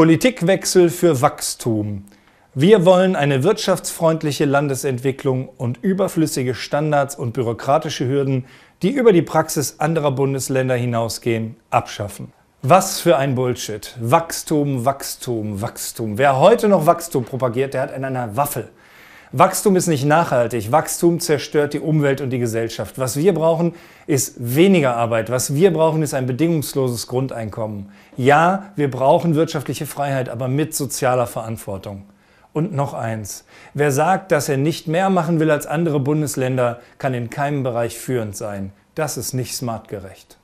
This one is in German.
Politikwechsel für Wachstum. Wir wollen eine wirtschaftsfreundliche Landesentwicklung und überflüssige Standards und bürokratische Hürden, die über die Praxis anderer Bundesländer hinausgehen, abschaffen. Was für ein Bullshit. Wachstum, Wachstum, Wachstum. Wer heute noch Wachstum propagiert, der hat in einer Waffel. Wachstum ist nicht nachhaltig. Wachstum zerstört die Umwelt und die Gesellschaft. Was wir brauchen, ist weniger Arbeit. Was wir brauchen, ist ein bedingungsloses Grundeinkommen. Ja, wir brauchen wirtschaftliche Freiheit, aber mit sozialer Verantwortung. Und noch eins. Wer sagt, dass er nicht mehr machen will als andere Bundesländer, kann in keinem Bereich führend sein. Das ist nicht smartgerecht.